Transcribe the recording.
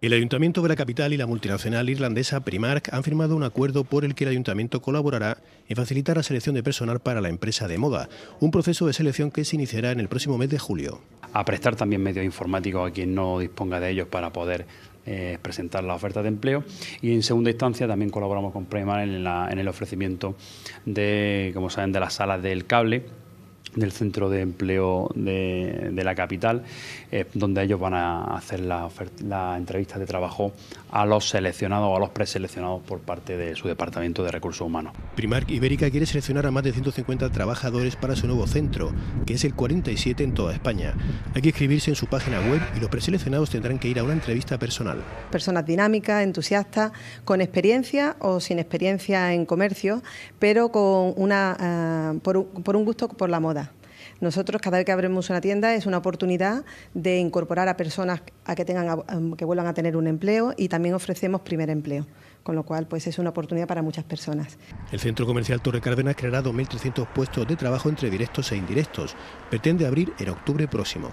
El Ayuntamiento de la capital y la multinacional irlandesa Primark han firmado un acuerdo por el que el Ayuntamiento colaborará en facilitar la selección de personal para la empresa de moda, un proceso de selección que se iniciará en el próximo mes de julio. A prestar también medios informáticos a quien no disponga de ellos para poder eh, presentar la oferta de empleo y en segunda instancia también colaboramos con Primark en, en el ofrecimiento de, como saben, de las salas del cable del centro de empleo de, la capital, eh, donde ellos van a hacer las la entrevista de trabajo a los seleccionados o a los preseleccionados por parte de su Departamento de Recursos Humanos. Primark Ibérica quiere seleccionar a más de 150 trabajadores para su nuevo centro, que es el 47 en toda España. Hay que inscribirse en su página web y los preseleccionados tendrán que ir a una entrevista personal. Personas dinámicas, entusiastas, con experiencia o sin experiencia en comercio, pero con una, eh, por, por un gusto por la moda nosotros cada vez que abrimos una tienda es una oportunidad de incorporar a personas a em, que vuelvan a tener un empleo y también ofrecemos primer empleo, con lo cual pues es una oportunidad para muchas personas. El centro comercial Torre Cárdenas creará 2300 puestos de trabajo entre directos e indirectos. Pretende abrir en octubre próximo.